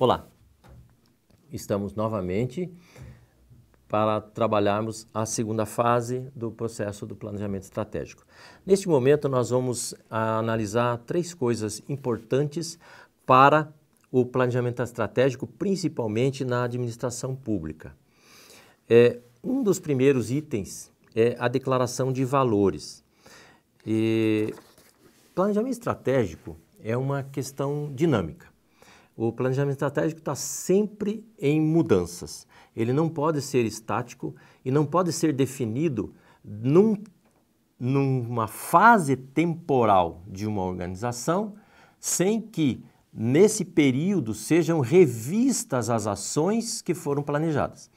Olá, estamos novamente para trabalharmos a segunda fase do processo do planejamento estratégico. Neste momento, nós vamos ah, analisar três coisas importantes para o planejamento estratégico, principalmente na administração pública. É, um dos primeiros itens é a declaração de valores. E planejamento estratégico é uma questão dinâmica. O planejamento estratégico está sempre em mudanças. Ele não pode ser estático e não pode ser definido num, numa fase temporal de uma organização sem que, nesse período, sejam revistas as ações que foram planejadas.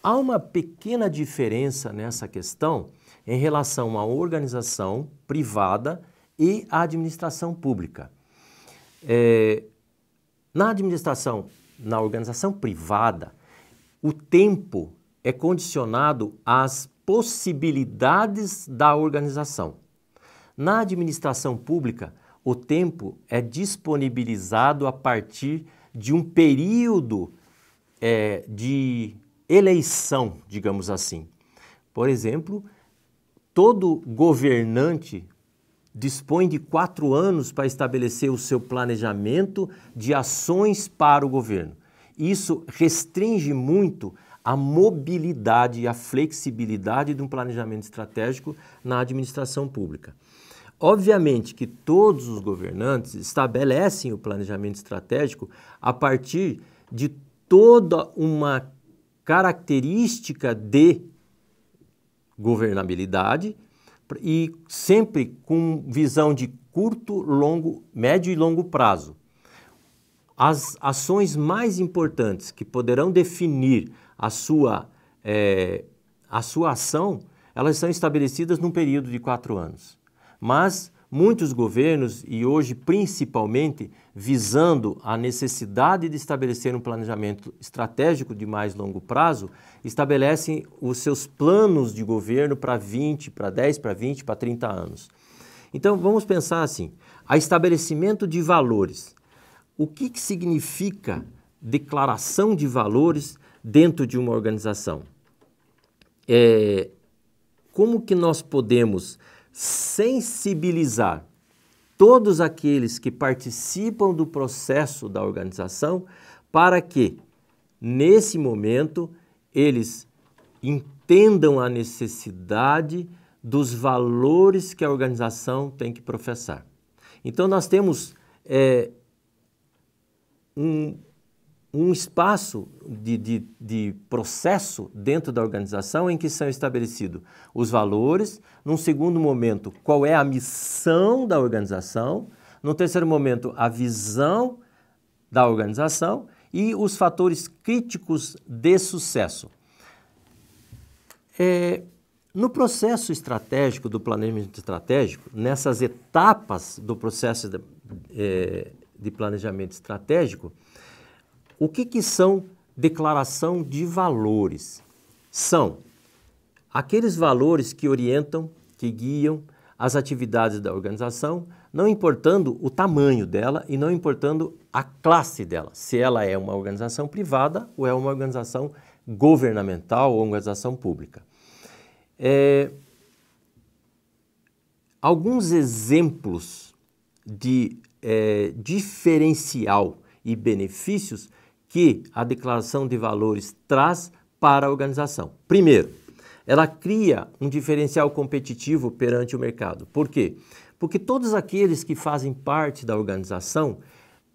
Há uma pequena diferença nessa questão em relação à organização privada e à administração pública. É, na administração, na organização privada, o tempo é condicionado às possibilidades da organização. Na administração pública, o tempo é disponibilizado a partir de um período é, de eleição, digamos assim. Por exemplo, todo governante dispõe de quatro anos para estabelecer o seu planejamento de ações para o governo. Isso restringe muito a mobilidade e a flexibilidade de um planejamento estratégico na administração pública. Obviamente que todos os governantes estabelecem o planejamento estratégico a partir de toda uma característica de governabilidade e sempre com visão de curto, longo, médio e longo prazo. As ações mais importantes que poderão definir a sua, é, a sua ação, elas são estabelecidas num período de quatro anos. Mas muitos governos, e hoje principalmente, visando a necessidade de estabelecer um planejamento estratégico de mais longo prazo, estabelecem os seus planos de governo para 20, para 10, para 20, para 30 anos. Então vamos pensar assim: a estabelecimento de valores. O que, que significa declaração de valores dentro de uma organização? É, como que nós podemos sensibilizar todos aqueles que participam do processo da organização para que, nesse momento, eles entendam a necessidade dos valores que a organização tem que professar. Então, nós temos é, um um espaço de, de, de, processo dentro da organização em que são estabelecidos os valores, num segundo momento, qual é a missão da organização, no terceiro momento, a visão da organização e os fatores críticos de sucesso. É, no processo estratégico do planejamento estratégico, nessas etapas do processo de, é, de planejamento estratégico, o que, que são declaração de valores? São aqueles valores que orientam, que guiam as atividades da organização, não importando o tamanho dela e não importando a classe dela, se ela é uma organização privada ou é uma organização governamental ou organização pública. É, alguns exemplos de é, diferencial e benefícios que a declaração de valores traz para a organização. Primeiro, ela cria um diferencial competitivo perante o mercado. Por quê? Porque todos aqueles que fazem parte da organização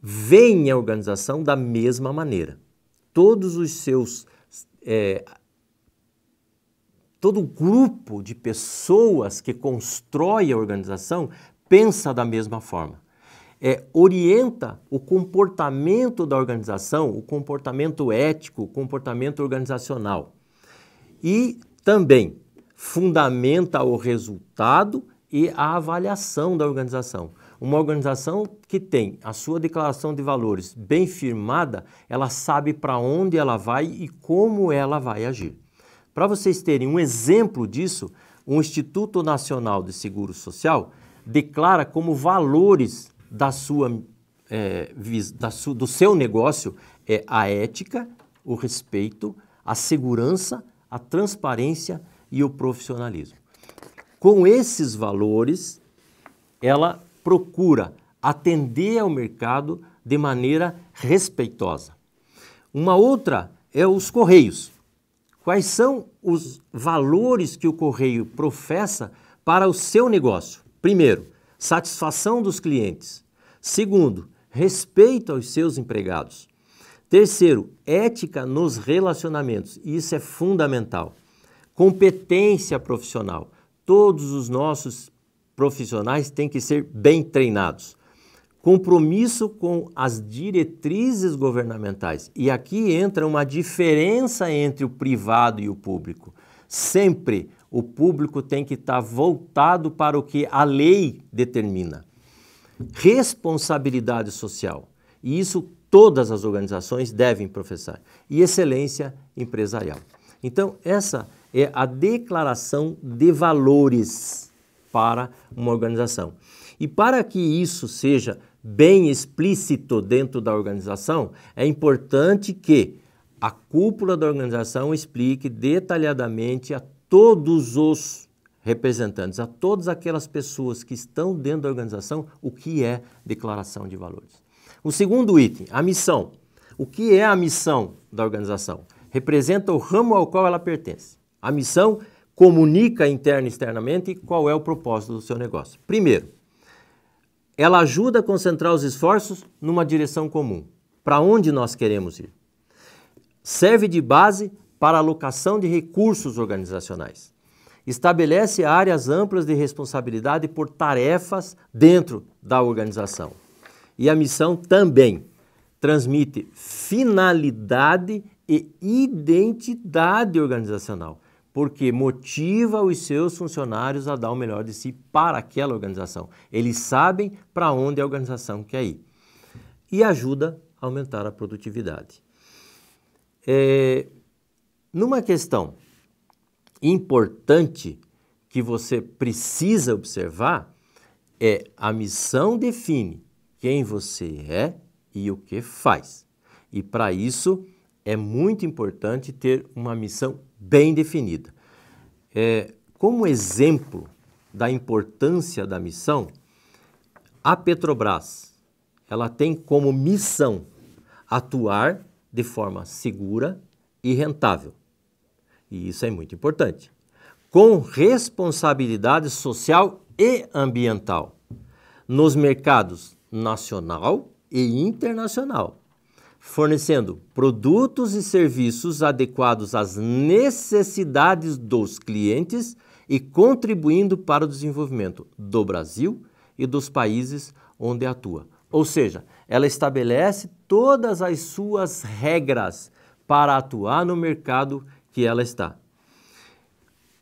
veem a organização da mesma maneira. Todos os seus. É, todo o grupo de pessoas que constrói a organização pensa da mesma forma é, orienta o comportamento da organização, o comportamento ético, o comportamento organizacional. E também fundamenta o resultado e a avaliação da organização. Uma organização que tem a sua declaração de valores bem firmada, ela sabe para onde ela vai e como ela vai agir. Para vocês terem um exemplo disso, o Instituto Nacional de Seguro Social declara como valores da sua, é, da su, do seu negócio é a ética, o respeito, a segurança, a transparência e o profissionalismo. Com esses valores, ela procura atender ao mercado de maneira respeitosa. Uma outra é os correios. Quais são os valores que o correio professa para o seu negócio? Primeiro, satisfação dos clientes. Segundo, respeito aos seus empregados. Terceiro, ética nos relacionamentos. Isso é fundamental. Competência profissional. Todos os nossos profissionais têm que ser bem treinados. Compromisso com as diretrizes governamentais. E aqui entra uma diferença entre o privado e o público. Sempre o público tem que estar voltado para o que a lei determina responsabilidade social. E isso todas as organizações devem professar. E excelência empresarial. Então, essa é a declaração de valores para uma organização. E para que isso seja bem explícito dentro da organização, é importante que a cúpula da organização explique detalhadamente a todos os representantes, a todas aquelas pessoas que estão dentro da organização, o que é declaração de valores. O segundo item, a missão. O que é a missão da organização? Representa o ramo ao qual ela pertence. A missão comunica interna e externamente qual é o propósito do seu negócio. Primeiro, ela ajuda a concentrar os esforços numa direção comum, para onde nós queremos ir. Serve de base para a alocação de recursos organizacionais. Estabelece áreas amplas de responsabilidade por tarefas dentro da organização. E a missão também transmite finalidade e identidade organizacional, porque motiva os seus funcionários a dar o melhor de si para aquela organização. Eles sabem para onde a organização quer ir. E ajuda a aumentar a produtividade. É, numa questão importante que você precisa observar é a missão define quem você é e o que faz. E para isso é muito importante ter uma missão bem definida. É, como exemplo da importância da missão, a Petrobras ela tem como missão atuar de forma segura e rentável. E isso é muito importante. Com responsabilidade social e ambiental nos mercados nacional e internacional, fornecendo produtos e serviços adequados às necessidades dos clientes e contribuindo para o desenvolvimento do Brasil e dos países onde atua. Ou seja, ela estabelece todas as suas regras para atuar no mercado que ela está.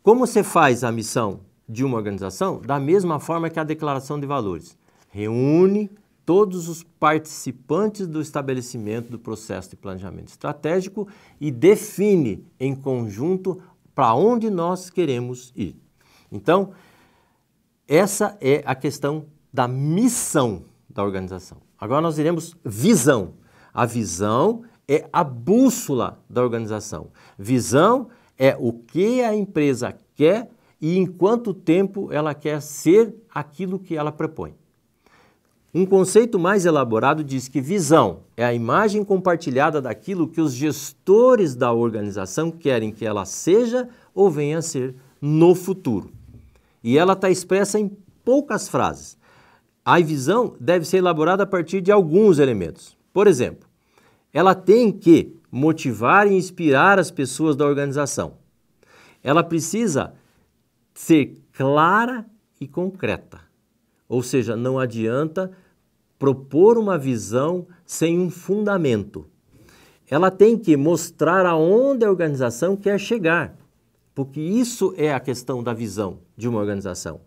Como você faz a missão de uma organização? Da mesma forma que a declaração de valores. Reúne todos os participantes do estabelecimento do processo de planejamento estratégico e define em conjunto para onde nós queremos ir. Então, essa é a questão da missão da organização. Agora nós iremos visão. A visão é a bússola da organização. Visão é o que a empresa quer e em quanto tempo ela quer ser aquilo que ela propõe. Um conceito mais elaborado diz que visão é a imagem compartilhada daquilo que os gestores da organização querem que ela seja ou venha a ser no futuro. E ela está expressa em poucas frases. A visão deve ser elaborada a partir de alguns elementos. Por exemplo, ela tem que motivar e inspirar as pessoas da organização. Ela precisa ser clara e concreta. Ou seja, não adianta propor uma visão sem um fundamento. Ela tem que mostrar aonde a organização quer chegar, porque isso é a questão da visão de uma organização.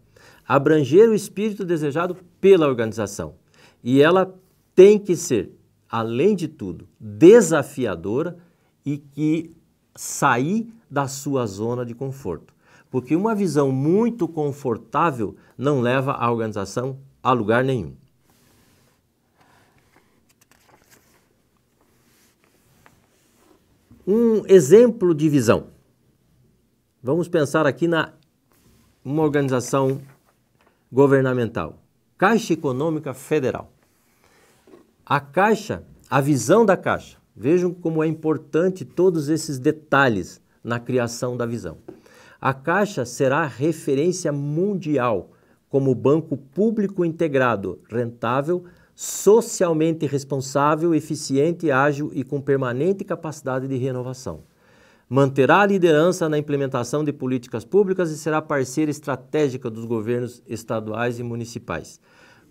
Abranger o espírito desejado pela organização. E ela tem que ser além de tudo, desafiadora e que sair da sua zona de conforto. Porque uma visão muito confortável não leva a organização a lugar nenhum. Um exemplo de visão. Vamos pensar aqui na uma organização governamental, Caixa Econômica Federal. A caixa, a visão da caixa. Vejam como é importante todos esses detalhes na criação da visão. A Caixa será referência mundial como banco público integrado, rentável, socialmente responsável, eficiente, ágil e com permanente capacidade de renovação. Manterá a liderança na implementação de políticas públicas e será parceira estratégica dos governos estaduais e municipais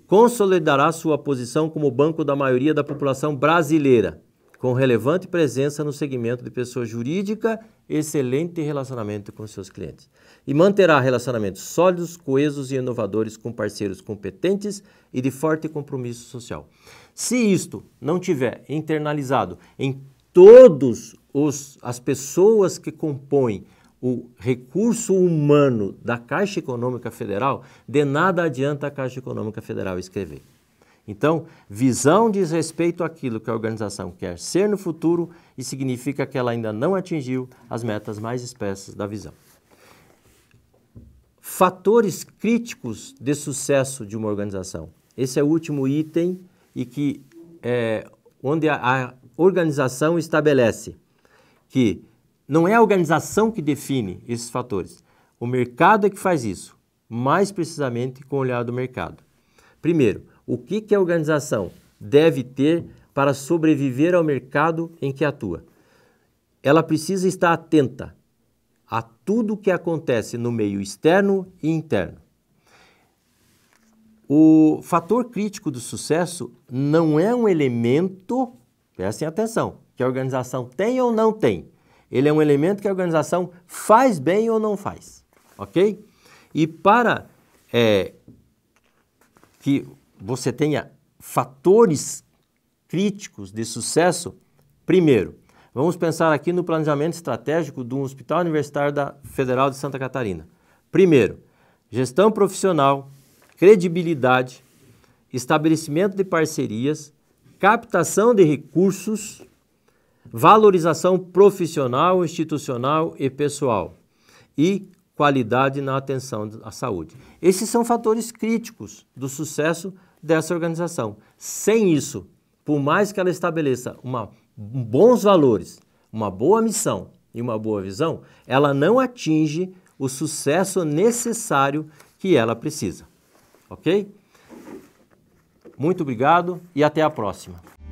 consolidará sua posição como banco da maioria da população brasileira, com relevante presença no segmento de pessoa jurídica, excelente relacionamento com seus clientes. E manterá relacionamentos sólidos, coesos e inovadores com parceiros competentes e de forte compromisso social. Se isto não tiver internalizado em todos os as pessoas que compõem o recurso humano da Caixa Econômica Federal, de nada adianta a Caixa Econômica Federal escrever. Então, visão diz respeito àquilo que a organização quer ser no futuro e significa que ela ainda não atingiu as metas mais espessas da visão. Fatores críticos de sucesso de uma organização. Esse é o último item e que é, onde a, a organização estabelece que não é a organização que define esses fatores. O mercado é que faz isso, mais precisamente com o olhar do mercado. Primeiro, o que, que a organização deve ter para sobreviver ao mercado em que atua? Ela precisa estar atenta a tudo o que acontece no meio externo e interno. O fator crítico do sucesso não é um elemento, prestem atenção, que a organização tem ou não tem. Ele é um elemento que a organização faz bem ou não faz, ok? E para é, que você tenha fatores críticos de sucesso, primeiro, vamos pensar aqui no planejamento estratégico do Hospital Universitário da Federal de Santa Catarina. Primeiro, gestão profissional, credibilidade, estabelecimento de parcerias, captação de recursos valorização profissional, institucional e pessoal e qualidade na atenção à saúde. Esses são fatores críticos do sucesso dessa organização. Sem isso, por mais que ela estabeleça uma, bons valores, uma boa missão e uma boa visão, ela não atinge o sucesso necessário que ela precisa. Ok? Muito obrigado e até a próxima.